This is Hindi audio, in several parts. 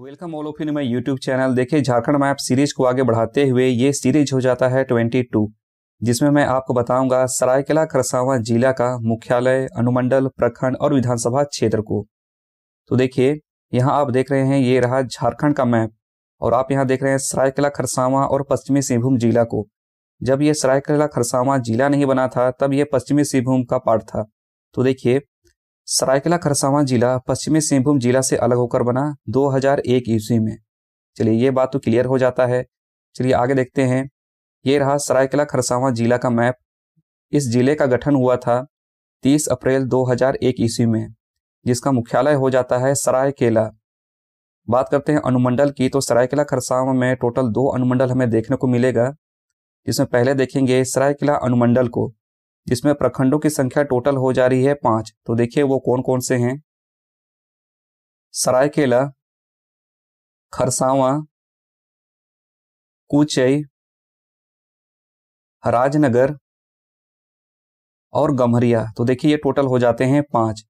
welcome all of in my YouTube channel देखिए झारखंड मैप सीरीज को आगे बढ़ाते हुए ये सीरीज हो जाता है 22 जिसमें मैं आपको बताऊंगा सरायकेला खरसावां जिला का मुख्यालय अनुमंडल प्रखंड और विधानसभा क्षेत्र को तो देखिए यहाँ आप देख रहे हैं ये रहा झारखंड का मैप और आप यहाँ देख रहे हैं सरायकेला खरसावां और पश्चिमी सिंहभूम जिला को जब ये सरायकेला खरसावां जिला नहीं बना था तब ये पश्चिमी सिंहभूम का पार्ट था तो देखिए सरायकला खरसावां जिला पश्चिमी सिंहभूम जिला से अलग होकर बना 2001 ईस्वी में चलिए ये बात तो क्लियर हो जाता है चलिए आगे देखते हैं ये रहा सरायकला खरसावां जिला का मैप इस जिले का गठन हुआ था 30 अप्रैल 2001 ईस्वी में जिसका मुख्यालय हो जाता है सरायकेला बात करते हैं अनुमंडल की तो सरायकेला खरसावां में टोटल दो अनुमंडल हमें देखने को मिलेगा जिसमें पहले देखेंगे सरायकला अनुमंडल को जिसमें प्रखंडों की संख्या टोटल हो जा रही है पांच तो देखिए वो कौन कौन से हैं सरायकेला खरसावा कुचई राजनगर और गम्हरिया तो देखिए ये टोटल हो जाते हैं पांच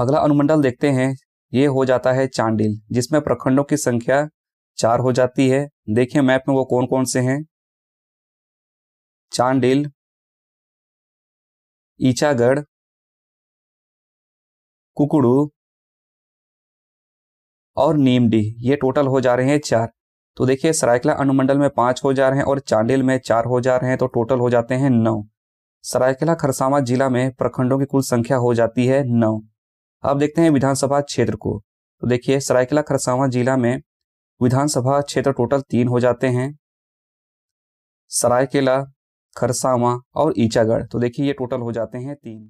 अगला अनुमंडल देखते हैं ये हो जाता है चांडिल जिसमें प्रखंडों की संख्या चार हो जाती है देखिए मैप में वो कौन कौन से हैं चांडिल ईचागढ़ कुकड़ू और नीमडी ये टोटल हो जा रहे हैं चार तो देखिए सरायकला अनुमंडल में पांच हो जा रहे हैं और चांडिल में चार हो जा रहे हैं तो टोटल हो जाते हैं नौ सरायकला खरसावा जिला में प्रखंडों की कुल संख्या हो जाती है नौ अब देखते हैं विधानसभा क्षेत्र को तो देखिए सरायकला खरसावा जिला में विधानसभा क्षेत्र टोटल तीन हो जाते हैं सरायकेला खरसावा और ईचागढ़ तो देखिए ये टोटल हो जाते हैं तीन